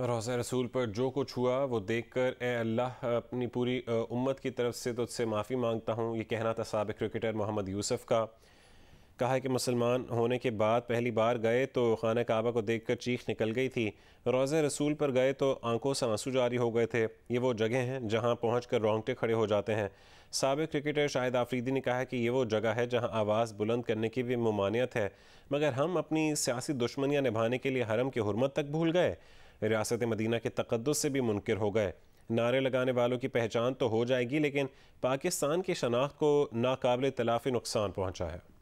रोज़ रसूल पर जो कुछ हुआ वो देख कर ए अल्लाह अपनी पूरी उम्मत की तरफ से तुझसे माफ़ी मांगता हूँ ये कहना था सबक क्रिकेटर मोहम्मद यूसुफ़ का कहा है कि मुसलमान होने के बाद पहली बार गए तो खाना काबा को देख कर चीख निकल गई थी रोज़ रसूल पर गए तो आंखों से आंसू जारी हो गए थे ये वो जगह हैं जहाँ पहुँच कर रोंगटे खड़े हो जाते हैं सबक क्रिकेटर शाहिद आफरीदी ने कहा कि ये वो जगह है जहाँ आवाज़ बुलंद करने की भी ममानियत है मगर हम अपनी सियासी दुश्मनियाँ निभाने के लिए हरम की हरमत तक भूल गए रियासत मदीना के तकदस से भी मुनकर हो गए नारे लगाने वालों की पहचान तो हो जाएगी लेकिन पाकिस्तान की शनाख्त को नाकबिल तलाफ़ी नुकसान पहुँचा है